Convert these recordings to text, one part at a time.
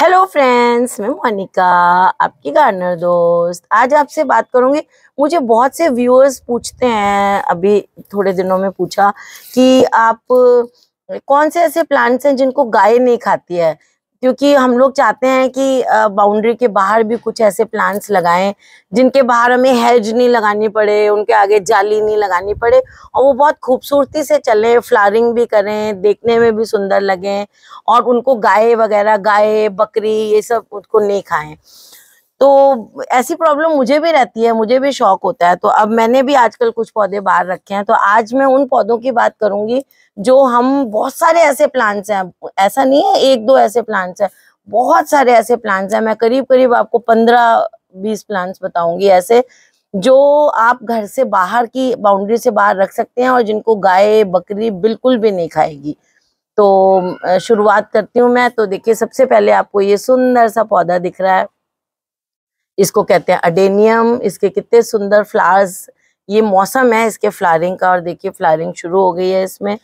Hello friends मैं मोनिका आपकी gardener दोस्त आज आपसे बात करूंगी मुझे बहुत से व्यूअर्स पूछते हैं अभी थोड़े दिनों में पूछा कि आप कौन से ऐसे प्लांट्स हैं जिनको गाय नहीं खाती है क्योंकि हम लोग चाहते हैं कि बाउंड्री के बाहर भी कुछ ऐसे प्लांट्स लगाएं जिनके बाहर हमें हेज नहीं लगानी पड़े उनके आगे जाली नहीं लगानी पड़े और वो बहुत खूबसूरती से चलें फ्लारिंग भी करें देखने में भी सुंदर लगें और उनको गाय वगैरह गाय बकरी ये सब उनको नहीं खाएं तो ऐसी प्रॉब्लम मुझे भी रहती है मुझे भी शौक होता है तो अब मैंने भी आजकल कुछ पौधे बाहर रखे हैं तो आज मैं उन पौधों की बात करूंगी जो हम बहुत सारे ऐसे प्लांट्स हैं ऐसा नहीं है एक दो ऐसे प्लांट्स हैं बहुत सारे ऐसे प्लांट्स हैं मैं करीब करीब आपको पंद्रह बीस प्लांट्स बताऊंगी ऐसे जो आप घर से बाहर की बाउंड्री से बाहर रख सकते हैं और जिनको गाय बकरी बिल्कुल भी नहीं खाएगी तो शुरुआत करती हूँ मैं तो देखिए सबसे पहले आपको ये सुंदर सा पौधा दिख रहा है इसको कहते हैं अडेनियम इसके कितने सुंदर फ्लावर्स ये मौसम है इसके फ्लारिंग का और देखिए फ्लारिंग शुरू हो गई है इसमें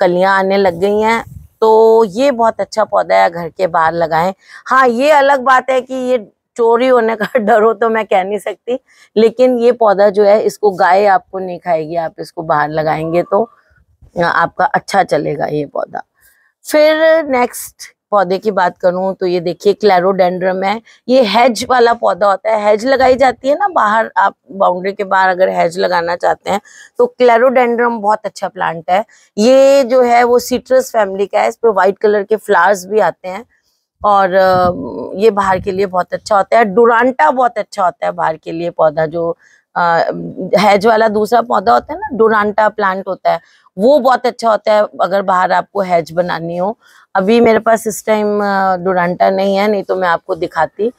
कलियां आने लग गई हैं तो ये बहुत अच्छा पौधा है घर के बाहर लगाएं हाँ ये अलग बात है कि ये चोरी होने का डर हो तो मैं कह नहीं सकती लेकिन ये पौधा जो है इसको गाय आपको नहीं खाएगी आप इसको बाहर लगाएंगे तो आपका अच्छा चलेगा ये पौधा फिर नेक्स्ट पौधे की बात करूं तो ये देखिए क्लैरोडेंड्रम है ये हैज वाला पौधा होता है हैज लगाई जाती है ना बाहर आप बाउंड्री के बाहर अगर हैज लगाना चाहते हैं तो क्लैरोडेंड्रम बहुत अच्छा प्लांट है ये जो है वो सिट्रस फैमिली का है इस पर व्हाइट कलर के फ्लावर्स भी आते हैं और ये बाहर के लिए बहुत अच्छा होता है डुरांटा बहुत अच्छा होता है बाहर के लिए पौधा जो हैज वाला दूसरा पौधा होता है ना डोरांटा प्लांट होता है वो बहुत अच्छा होता है अगर बाहर आपको हैज बनानी हो अभी मेरे पास इस टाइम डोरांटा नहीं है नहीं तो मैं आपको दिखाती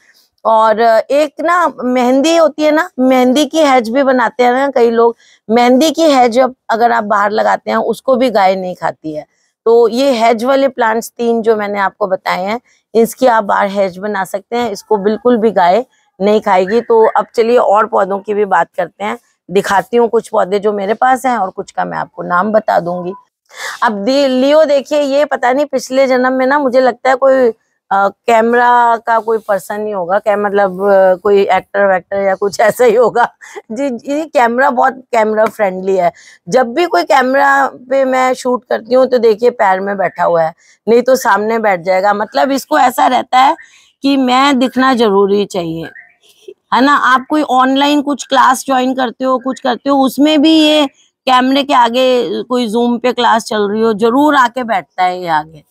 और एक ना मेहंदी होती है ना मेहंदी की हैज भी बनाते हैं ना कई लोग मेहंदी की हैज अगर आप बाहर लगाते हैं उसको भी गाय नहीं खाती है तो ये हैज वाले प्लांट्स तीन जो मैंने आपको बताए हैं इसकी आप बाहर हैज बना सकते हैं इसको बिल्कुल भी गाय नहीं खाएगी तो अब चलिए और पौधों की भी बात करते हैं दिखाती हूँ कुछ पौधे जो मेरे पास हैं और कुछ का मैं आपको नाम बता दूंगी अब लियो देखिए ये पता नहीं पिछले जन्म में ना मुझे लगता है कोई कैमरा का कोई पर्सन ही होगा क्या मतलब कोई एक्टर वैक्टर या कुछ ऐसा ही होगा जी ये कैमरा बहुत कैमरा फ्रेंडली है जब भी कोई कैमरा पे मैं शूट करती हूँ तो देखिए पैर में बैठा हुआ है नहीं तो सामने बैठ जाएगा मतलब इसको ऐसा रहता है कि मैं दिखना जरूरी चाहिए है ना आप कोई ऑनलाइन कुछ क्लास ज्वाइन करते हो कुछ करते हो उसमें भी ये कैमरे के आगे कोई जूम पे क्लास चल रही हो जरूर आके बैठता है ये आगे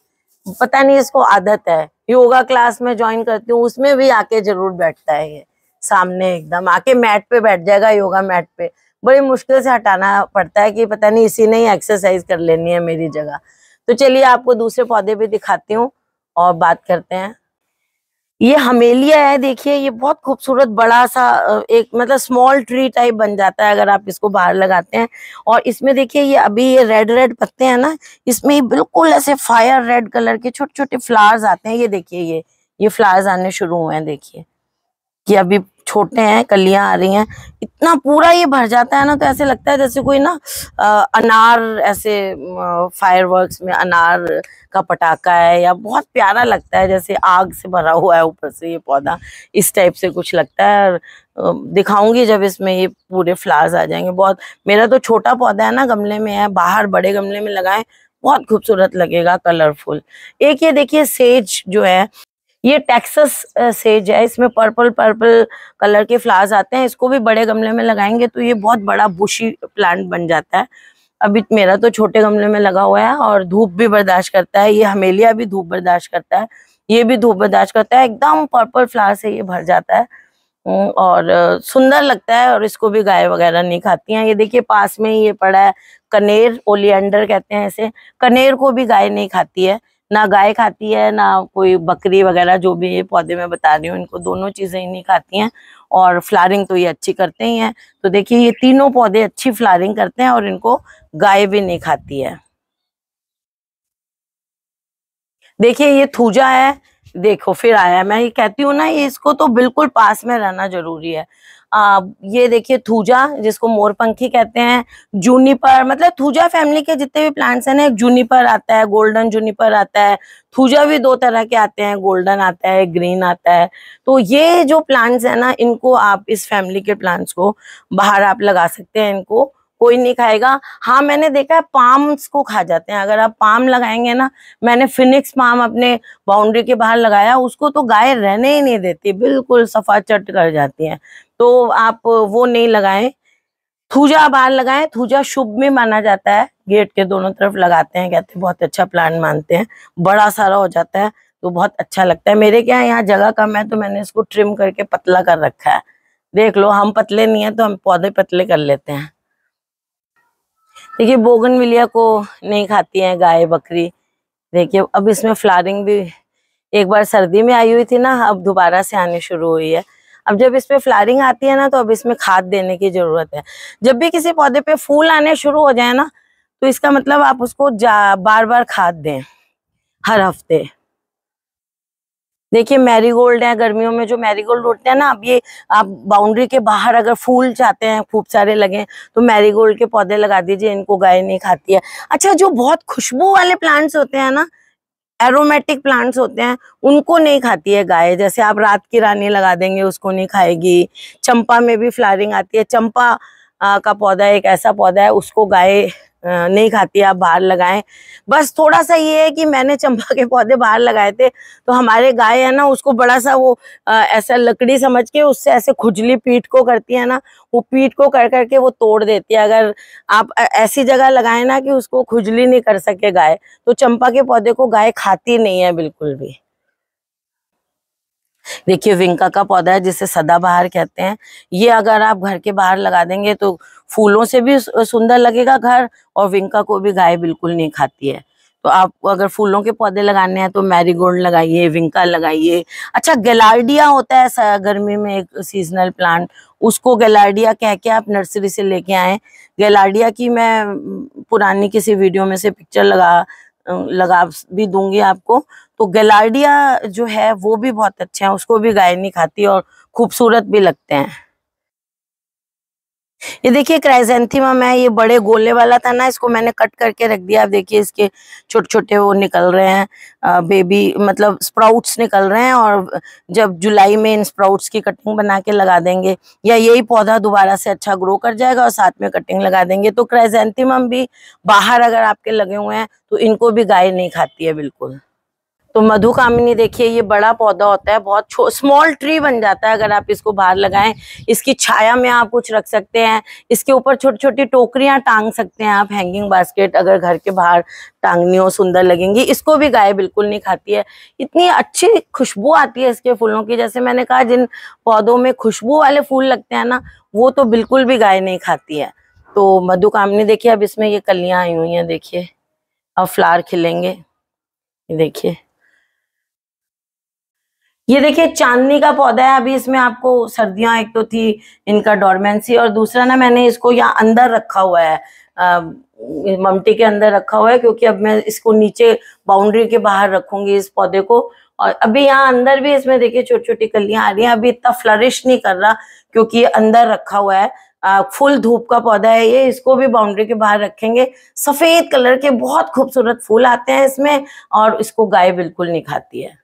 पता नहीं इसको आदत है योगा क्लास में ज्वाइन करती हूँ उसमें भी आके जरूर बैठता है ये सामने एकदम आके मैट पे बैठ जाएगा योगा मैट पे बड़ी मुश्किल से हटाना पड़ता है कि पता नहीं इसी ने ही एक्सरसाइज कर लेनी है मेरी जगह तो चलिए आपको दूसरे पौधे भी दिखाती हूँ और बात करते हैं ये हमेलिया है देखिए ये बहुत खूबसूरत बड़ा सा एक मतलब स्मॉल ट्री टाइप बन जाता है अगर आप इसको बाहर लगाते हैं और इसमें देखिए ये अभी ये रेड रेड पत्ते हैं ना इसमें बिल्कुल ऐसे फायर रेड कलर के छोटे छोटे फ्लावर्स आते हैं ये देखिए ये ये फ्लावर्स आने शुरू हुए हैं देखिए कि अभी छोटे हैं कलियां आ रही हैं इतना पूरा ये भर जाता है ना तो ऐसे लगता है जैसे कोई ना अनार ऐसे फायरवर्क्स में अनार का पटाखा है या बहुत प्यारा लगता है जैसे आग से भरा हुआ है ऊपर से ये पौधा इस टाइप से कुछ लगता है और दिखाऊंगी जब इसमें ये पूरे फ्लावर्स आ जाएंगे बहुत मेरा तो छोटा पौधा है ना गमले में है बाहर बड़े गमले में लगाए बहुत खूबसूरत लगेगा कलरफुल एक ये देखिए सेज जो है ये टेक्सस सेज है इसमें पर्पल पर्पल कलर के फ्लावर्स आते हैं इसको भी बड़े गमले में लगाएंगे तो ये बहुत बड़ा बुशी प्लांट बन जाता है अभी मेरा तो छोटे गमले में लगा हुआ है और धूप भी बर्दाश्त करता है ये हमेलिया भी धूप बर्दाश्त करता है ये भी धूप बर्दाश्त करता है एकदम पर्पल फ्लावर से ये भर जाता है हम्म, और सुंदर लगता है और इसको भी गाय वगैरह नहीं खाती हैं ये देखिए पास में ही ये पड़ा है कनेर ओलियंडर कहते हैं ऐसे कनेर को भी गाय नहीं खाती है ना गाय खाती है ना कोई बकरी वगैरह जो भी ये पौधे में बता रही हूँ इनको दोनों चीज़ें ही नहीं खाती हैं और फ्लारिंग तो ये अच्छी करते ही हैं तो देखिए ये तीनों पौधे अच्छी फ्लारिंग करते हैं और इनको गाय भी नहीं खाती है देखिए ये थूजा है देखो फिर आया मैं ये कहती हूँ ना ये इसको तो बिल्कुल पास में रहना जरूरी है आ, ये देखिए थूजा जिसको मोरपंखी कहते हैं जूनीपर मतलब थूजा फैमिली के जितने भी प्लांट्स हैं ना एक जूनीपर आता है गोल्डन जूनीपर आता है थूजा भी दो तरह के आते हैं गोल्डन आता है ग्रीन आता है तो ये जो प्लांट्स है ना इनको आप इस फैमिली के प्लांट्स को बाहर आप लगा सकते हैं इनको कोई नहीं खाएगा हाँ मैंने देखा है पाम्स को खा जाते हैं अगर आप पाम लगाएंगे ना मैंने फिनिक्स पाम अपने बाउंड्री के बाहर लगाया उसको तो गाय रहने ही नहीं देती बिल्कुल सफा चट कर जाती है तो आप वो नहीं लगाएं थूजा बाहर लगाएं थूजा शुभ में माना जाता है गेट के दोनों तरफ लगाते हैं कहते हैं बहुत अच्छा प्लांट मानते हैं बड़ा सारा हो जाता है तो बहुत अच्छा लगता है मेरे क्या यहाँ जगह कम है तो मैंने इसको ट्रिम करके पतला कर रखा है देख लो हम पतले नहीं है तो हम पौधे पतले कर लेते हैं देखिए बोगन को नहीं खाती है गाय बकरी देखिए अब इसमें फ्लारिंग भी एक बार सर्दी में आई हुई थी ना अब दोबारा से आनी शुरू हुई है अब जब इसमें फ्लारिंग आती है ना तो अब इसमें खाद देने की जरूरत है जब भी किसी पौधे पे फूल आने शुरू हो जाए ना तो इसका मतलब आप उसको बार बार खाद दें हर हफ्ते देखिए मैरीगोल्ड है गर्मियों में जो मैरीगोल्ड होते हैं ना अब ये आप बाउंड्री के बाहर अगर फूल चाहते हैं खूब सारे लगे तो मैरीगोल्ड के पौधे लगा दीजिए इनको गाय नहीं खाती है अच्छा जो बहुत खुशबू वाले प्लांट्स होते हैं ना एरोमेटिक प्लांट्स होते हैं उनको नहीं खाती है गाय जैसे आप रात की रानी लगा देंगे उसको नहीं खाएगी चंपा में भी फ्लारिंग आती है चंपा का पौधा एक ऐसा पौधा है उसको गाय नहीं खाती आप बाहर लगाएं बस थोड़ा सा ये है कि मैंने चंपा के पौधे बाहर लगाए थे तो हमारे गाय है ना उसको बड़ा सा वो आ, ऐसा लकड़ी समझ के उससे ऐसे खुजली पीठ को करती है ना वो पीठ को कर करके वो तोड़ देती है अगर आप ऐसी जगह लगाए ना कि उसको खुजली नहीं कर सके गाय तो चंपा के पौधे को गाय खाती नहीं है बिल्कुल भी देखिए विंका का पौधा है जिसे सदाबहार कहते हैं ये अगर आप घर के बाहर लगा देंगे तो फूलों से भी सुंदर लगेगा घर और विंका को भी गाय बिल्कुल नहीं खाती है तो आप अगर फूलों के पौधे लगाने हैं तो मैरीगोल्ड लगाइए विंका लगाइए अच्छा गलार्डिया होता है गर्मी में एक सीजनल प्लांट उसको गलार्डिया कह के आप नर्सरी से लेके आए गलार्डिया की मैं पुरानी किसी वीडियो में से पिक्चर लगा लगा भी दूंगी आपको तो गलाडिया जो है वो भी बहुत अच्छे हैं उसको भी गाय नहीं खाती और खूबसूरत भी लगते हैं ये देखिए क्राइसेंथीमम है ये बड़े गोले वाला था ना इसको मैंने कट करके रख दिया आप देखिए इसके छोटे छोटे वो निकल रहे हैं आ, बेबी मतलब स्प्राउट्स निकल रहे हैं और जब जुलाई में इन स्प्राउट्स की कटिंग बना के लगा देंगे या यही पौधा दोबारा से अच्छा ग्रो कर जाएगा और साथ में कटिंग लगा देंगे तो क्राइजेंथीम भी बाहर अगर आपके लगे हुए हैं तो इनको भी गाय नहीं खाती है बिल्कुल तो मधु कामिनी देखिए ये बड़ा पौधा होता है बहुत स्मॉल ट्री बन जाता है अगर आप इसको बाहर लगाएं इसकी छाया में आप कुछ रख सकते हैं इसके ऊपर छोटी छोटी टोकरियां टांग सकते हैं आप हैंगिंग बास्केट अगर घर के बाहर टांगनी हो सुंदर लगेंगी इसको भी गाय बिल्कुल नहीं खाती है इतनी अच्छी खुशबू आती है इसके फूलों की जैसे मैंने कहा जिन पौधों में खुशबू वाले फूल लगते हैं ना वो तो बिल्कुल भी गाय नहीं खाती है तो मधु कामिनी देखिए अब इसमें ये कलियां आई हुई हैं देखिए अब फ्लार खिलेंगे देखिए ये देखिए चांदनी का पौधा है अभी इसमें आपको सर्दियां एक तो थी इनका डोरमेंसी और दूसरा ना मैंने इसको यहाँ अंदर रखा हुआ है ममटी के अंदर रखा हुआ है क्योंकि अब मैं इसको नीचे बाउंड्री के बाहर रखूंगी इस पौधे को और अभी यहाँ अंदर भी इसमें देखिए छोटी छोटी कलियां आ रही हैं अभी इतना फ्लरिश नहीं कर रहा क्योंकि ये अंदर रखा हुआ है आ, फुल धूप का पौधा है ये इसको भी बाउंड्री के बाहर रखेंगे सफेद कलर के बहुत खूबसूरत फूल आते हैं इसमें और इसको गाय बिल्कुल नहीं खाती है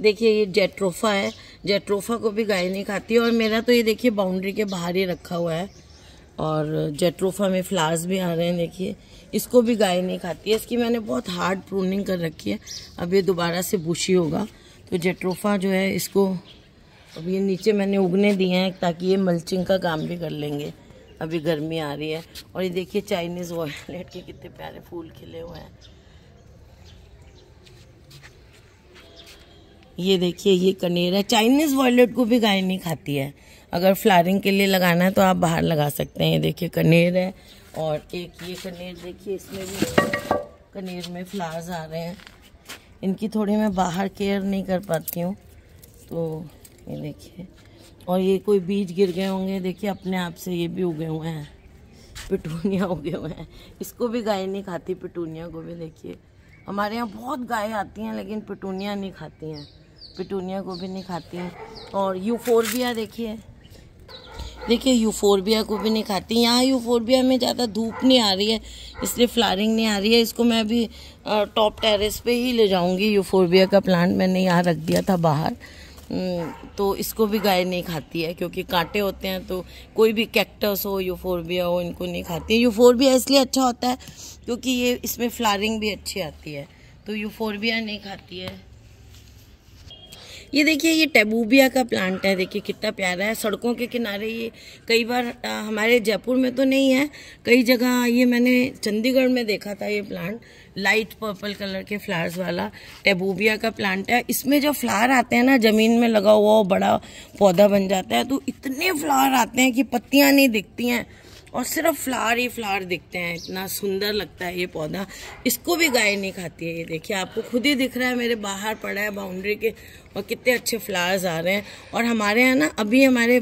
देखिए ये जेट्रोफा है जेट्रोफा को भी गाय नहीं खाती है और मेरा तो ये देखिए बाउंड्री के बाहर ही रखा हुआ है और जेट्रोफा में फ्लावर्स भी आ रहे हैं देखिए इसको भी गाय नहीं खाती है इसकी मैंने बहुत हार्ड प्रूनिंग कर रखी है अब ये दोबारा से बुशी होगा तो जेट्रोफा जो है इसको अब ये नीचे मैंने उगने दिए हैं ताकि ये मल्चिंग का काम भी कर लेंगे अभी गर्मी आ रही है और ये देखिए चाइनीज़ वॉयलेट के कितने प्यारे फूल खिले हुए हैं ये देखिए ये कनेर है चाइनीज़ वॉयलेट को भी गाय नहीं खाती है अगर फ्लारिंग के लिए लगाना है तो आप बाहर लगा सकते हैं ये देखिए कनेर है और एक ये कनेर देखिए इसमें भी कनेर में फ्लावर्स आ रहे हैं इनकी थोड़ी मैं बाहर केयर नहीं कर पाती हूँ तो ये देखिए और ये कोई बीज गिर गए होंगे देखिए अपने आप से ये भी उगे हुए हैं पिटूनिया उगे हुए हैं इसको भी गाय नहीं खाती पिटूनिया को भी देखिए हमारे यहाँ बहुत गाय आती हैं लेकिन पिटूनिया नहीं खाती हैं पिटूनिया को भी नहीं खाती हैं और यूफोरबिया देखिए देखिए यूफोरबिया को भी नहीं खाती यहाँ यूफोरबिया में ज़्यादा धूप नहीं आ रही है इसलिए फ्लारिंग नहीं आ रही है इसको मैं अभी टॉप टेरेस पे ही ले जाऊँगी यूफोरबिया का प्लांट मैंने यहाँ रख दिया था बाहर तो इसको भी गाय नहीं खाती है क्योंकि कांटे होते हैं तो कोई भी कैक्टस हो यूफोरबिया हो इनको नहीं खाती है यूफोरबिया इसलिए अच्छा होता है क्योंकि ये इसमें फ्लारिंग भी अच्छी आती है तो यूफोरबिया नहीं खाती है ये देखिए ये टेबूबिया का प्लांट है देखिए कितना प्यारा है सड़कों के किनारे ये कई बार आ, हमारे जयपुर में तो नहीं है कई जगह ये मैंने चंडीगढ़ में देखा था ये प्लांट लाइट पर्पल कलर के फ्लावर्स वाला टेबूबिया का प्लांट है इसमें जो फ्लावर आते हैं ना ज़मीन में लगा हुआ बड़ा पौधा बन जाता है तो इतने फ्लावर आते हैं कि पत्तियाँ नहीं दिखती हैं और सिर्फ फ्लावर ही फ्लावर दिखते हैं इतना सुंदर लगता है ये पौधा इसको भी गाय नहीं खाती है ये देखिए आपको खुद ही दिख रहा है मेरे बाहर पड़ा है बाउंड्री के और कितने अच्छे फ्लावर्स आ रहे हैं और हमारे यहाँ ना अभी हमारे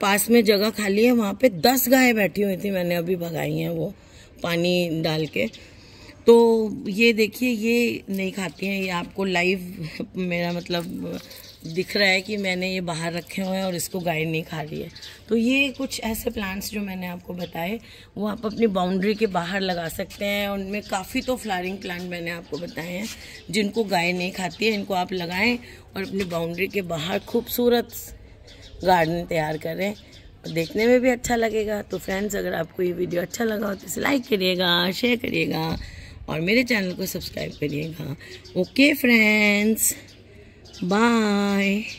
पास में जगह खाली है वहाँ पर दस गायें बैठी हुई थी मैंने अभी भगाई हैं वो पानी डाल के तो ये देखिए ये नहीं खाती हैं ये आपको लाइव मेरा मतलब दिख रहा है कि मैंने ये बाहर रखे हुए हैं और इसको गाय नहीं खा रही है तो ये कुछ ऐसे प्लांट्स जो मैंने आपको बताए वो आप अपनी बाउंड्री के बाहर लगा सकते हैं उनमें काफ़ी तो फ्लारिंग प्लांट मैंने आपको बताए हैं जिनको गाय नहीं खाती है इनको आप लगाएं और अपनी बाउंड्री के बाहर खूबसूरत गार्डन तैयार करें और देखने में भी अच्छा लगेगा तो फ्रेंड्स अगर आपको ये वीडियो अच्छा लगा हो तो इसे लाइक करिएगा शेयर करिएगा और मेरे चैनल को सब्सक्राइब करिएगा ओके फ्रेंड्स Bye.